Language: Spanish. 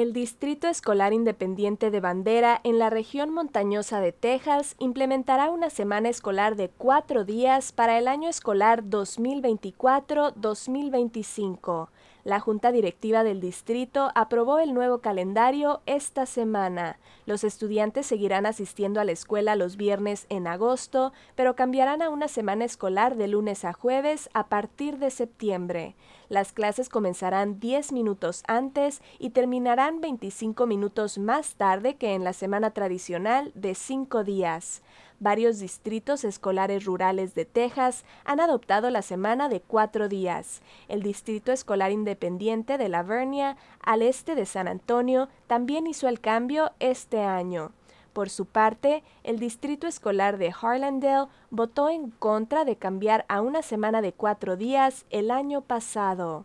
el Distrito Escolar Independiente de Bandera en la región montañosa de Texas implementará una semana escolar de cuatro días para el año escolar 2024-2025. La Junta Directiva del Distrito aprobó el nuevo calendario esta semana. Los estudiantes seguirán asistiendo a la escuela los viernes en agosto, pero cambiarán a una semana escolar de lunes a jueves a partir de septiembre. Las clases comenzarán 10 minutos antes y terminarán 25 minutos más tarde que en la semana tradicional de cinco días. Varios distritos escolares rurales de Texas han adoptado la semana de cuatro días. El Distrito Escolar Independiente de Lavernia, al este de San Antonio, también hizo el cambio este año. Por su parte, el Distrito Escolar de Harlandale votó en contra de cambiar a una semana de cuatro días el año pasado.